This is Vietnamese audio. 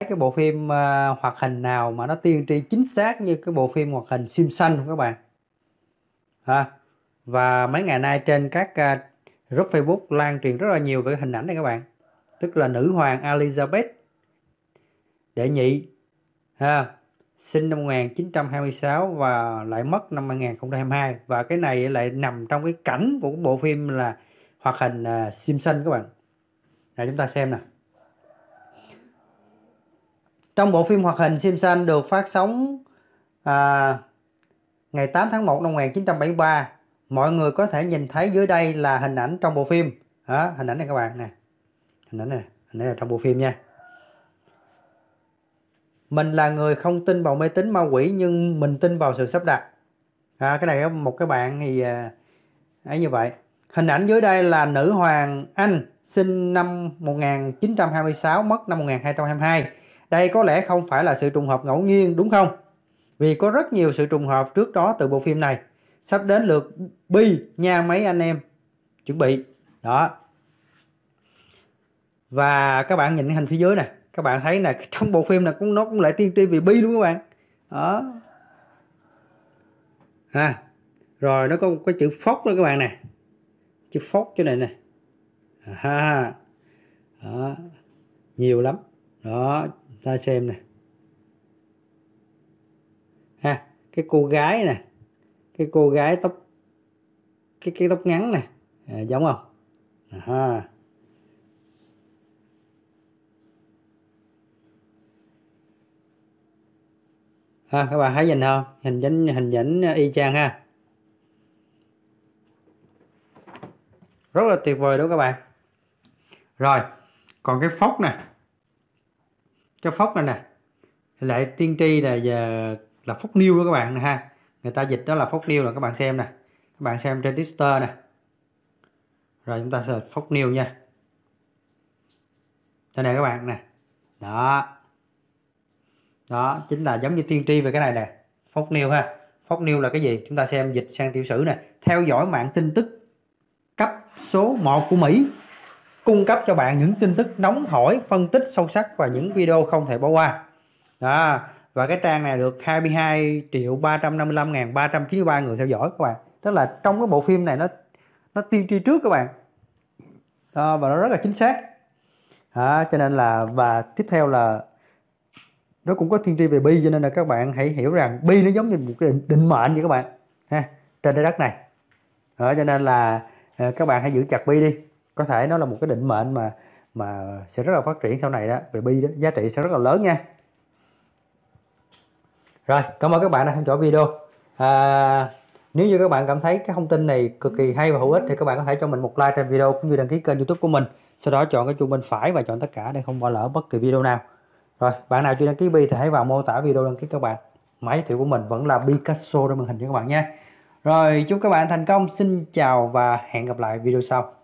cái bộ phim uh, hoạt hình nào mà nó tiên tri chính xác như cái bộ phim hoạt hình Simpson không các bạn ha và mấy ngày nay trên các uh, group Facebook lan truyền rất là nhiều về hình ảnh này các bạn tức là nữ hoàng Elizabeth đệ nhị ha sinh năm 1926 và lại mất năm 2022 và cái này lại nằm trong cái cảnh của bộ phim là hoạt hình uh, ờ, Simpson các bạn. Rồi chúng ta xem nè. Trong bộ phim hoạt hình Simpson được phát sóng à, ngày 8 tháng 1 năm 1973, mọi người có thể nhìn thấy dưới đây là hình ảnh trong bộ phim. À, hình ảnh này các bạn nè. Hình ảnh này, hình ảnh này trong bộ phim nha. Mình là người không tin vào mê tín ma quỷ nhưng mình tin vào sự sắp đặt. À, cái này một cái bạn thì à, ấy như vậy. Hình ảnh dưới đây là nữ hoàng Anh sinh năm 1926 mất năm 1222 đây có lẽ không phải là sự trùng hợp ngẫu nhiên đúng không? Vì có rất nhiều sự trùng hợp trước đó từ bộ phim này. Sắp đến lượt Bi nha mấy anh em. Chuẩn bị. Đó. Và các bạn nhìn hình phía dưới này. Các bạn thấy là trong bộ phim này cũng nó cũng lại tiên tri về Bi luôn các bạn. Đó. Ha. rồi nó có một cái chữ phóc đó các bạn nè. Chữ phóc chỗ này nè. À ha. Đó. Nhiều lắm. Đó, ta xem này ha cái cô gái nè cái cô gái tóc cái cái tóc ngắn nè à, giống không à, ha các bạn thấy nhìn không hình dáng hình ảnh y chang ha rất là tuyệt vời đúng không các bạn rồi còn cái phốc này cái phóc này nè lại tiên tri là giờ là phóc niêu đó các bạn nè ha người ta dịch đó là phóc niêu là các bạn xem nè các bạn xem trên Twitter nè rồi chúng ta sẽ phóc niêu nha đây này các bạn nè đó đó chính là giống như tiên tri về cái này nè phóc niêu ha phóc niêu là cái gì chúng ta xem dịch sang tiểu sử nè theo dõi mạng tin tức cấp số 1 của Mỹ cung cấp cho bạn những tin tức nóng hổi, phân tích sâu sắc và những video không thể bỏ qua. Đó. Và cái trang này được 22 triệu 355 ngàn 393 người theo dõi các bạn. Tức là trong cái bộ phim này nó nó tiên tri trước các bạn. Đó, và nó rất là chính xác. À, cho nên là và tiếp theo là nó cũng có tiên tri về bi cho nên là các bạn hãy hiểu rằng bi nó giống như một cái định, định mệnh vậy các bạn ha trên trái đất này đó, cho nên là ờ, các bạn hãy giữ chặt bi đi có thể nó là một cái định mệnh mà mà sẽ rất là phát triển sau này đó về bi đó giá trị sẽ rất là lớn nha rồi cảm ơn các bạn đã theo dõi video à, nếu như các bạn cảm thấy cái thông tin này cực kỳ hay và hữu ích thì các bạn có thể cho mình một like trên video cũng như đăng ký kênh youtube của mình sau đó chọn cái chuông bên phải và chọn tất cả để không bỏ lỡ bất kỳ video nào rồi bạn nào chưa đăng ký bi thì hãy vào mô tả video đăng ký các bạn máy thiệu của mình vẫn là Picasso trên màn hình cho các bạn nha rồi chúc các bạn thành công xin chào và hẹn gặp lại video sau